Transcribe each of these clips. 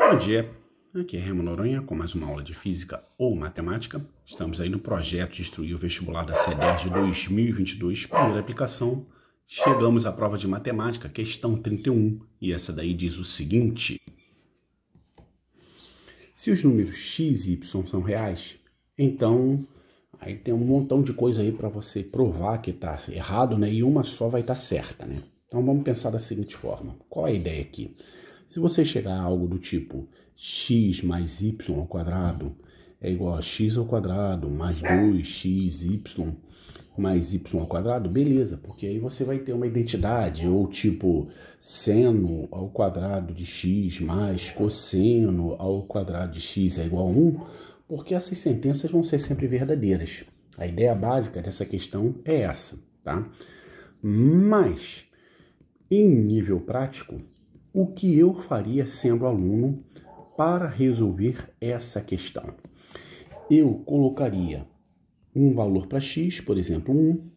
Bom dia, aqui é Remo Noronha com mais uma aula de Física ou Matemática. Estamos aí no projeto de Instruir o Vestibular da de 2022, primeira aplicação. Chegamos à prova de Matemática, questão 31, e essa daí diz o seguinte. Se os números x e y são reais, então aí tem um montão de coisa aí para você provar que está errado, né? E uma só vai estar tá certa, né? Então vamos pensar da seguinte forma. Qual é a ideia aqui? Se você chegar a algo do tipo x mais y ao quadrado é igual a x ao quadrado mais 2xy mais y ao quadrado, beleza, porque aí você vai ter uma identidade, ou tipo seno ao quadrado de x mais cosseno ao quadrado de x é igual a 1, porque essas sentenças vão ser sempre verdadeiras. A ideia básica dessa questão é essa, tá? Mas, em nível prático, o que eu faria sendo aluno para resolver essa questão? Eu colocaria um valor para x, por exemplo, 1.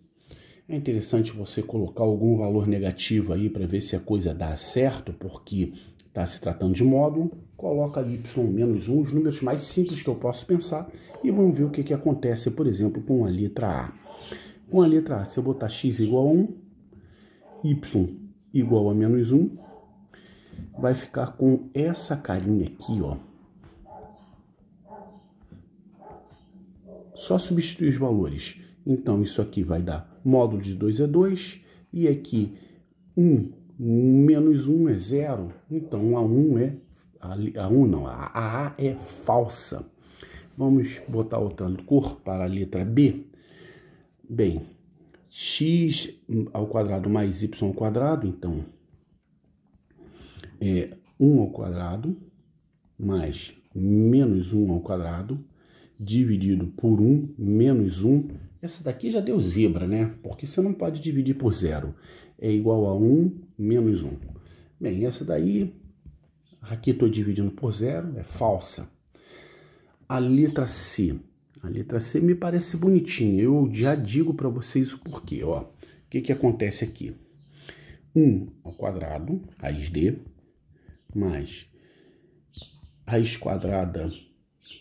É interessante você colocar algum valor negativo aí para ver se a coisa dá certo, porque está se tratando de módulo. Coloca y menos 1, os números mais simples que eu posso pensar, e vamos ver o que, que acontece, por exemplo, com a letra A. Com a letra A, se eu botar x igual a 1, y igual a menos 1, vai ficar com essa carinha aqui, ó. Só substituir os valores. Então, isso aqui vai dar módulo de 2 é 2, e aqui 1 um, menos 1 um é 0, então a 1 um é... A 1 não, a A é falsa. Vamos botar outra cor para a letra B. Bem, x ao quadrado mais y ao quadrado, então é 1 ao quadrado mais menos 1 ao quadrado dividido por 1 menos 1. Essa daqui já deu zebra, né? Porque você não pode dividir por zero. É igual a 1 menos 1. Bem, essa daí, aqui estou dividindo por zero, é falsa. A letra C. A letra C me parece bonitinha. Eu já digo para vocês o porquê. O que, que acontece aqui? 1 ao quadrado, raiz de mais raiz quadrada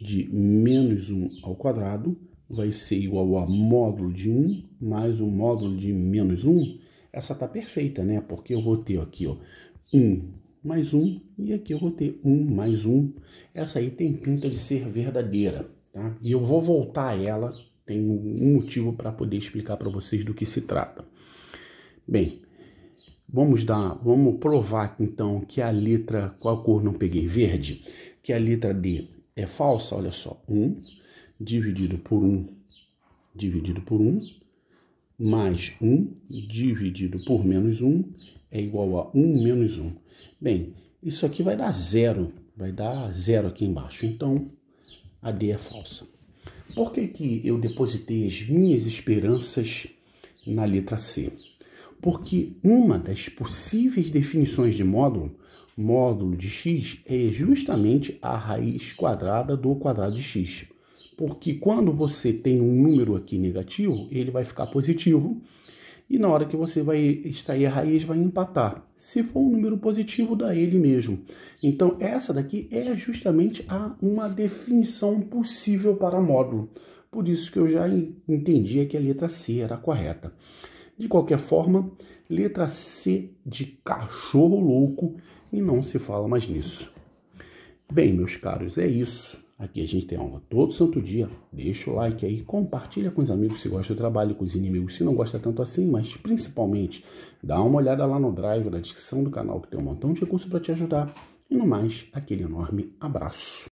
de menos 1 ao quadrado vai ser igual a módulo de 1 mais o módulo de menos 1. Essa está perfeita, né? Porque eu vou ter aqui ó, 1 mais 1 e aqui eu vou ter 1 mais 1. Essa aí tem pinta de ser verdadeira, tá? E eu vou voltar a ela, tem um motivo para poder explicar para vocês do que se trata. Bem, Vamos dar, vamos provar então que a letra, qual cor não peguei? Verde, que a letra D é falsa, olha só, 1 dividido por 1 dividido por 1 mais 1 dividido por menos 1 é igual a 1 menos 1. Bem, isso aqui vai dar zero, vai dar zero aqui embaixo, então a D é falsa. Por que, que eu depositei as minhas esperanças na letra C? porque uma das possíveis definições de módulo, módulo de x, é justamente a raiz quadrada do quadrado de x. Porque quando você tem um número aqui negativo, ele vai ficar positivo, e na hora que você vai extrair a raiz, vai empatar. Se for um número positivo, dá ele mesmo. Então, essa daqui é justamente a, uma definição possível para módulo. Por isso que eu já entendia que a letra C era correta. De qualquer forma, letra C de cachorro louco e não se fala mais nisso. Bem, meus caros, é isso. Aqui a gente tem aula todo santo dia. Deixa o like aí, compartilha com os amigos se gosta do trabalho, com os inimigos se não gosta tanto assim, mas principalmente dá uma olhada lá no drive, na descrição do canal, que tem um montão de recurso para te ajudar. E no mais, aquele enorme abraço.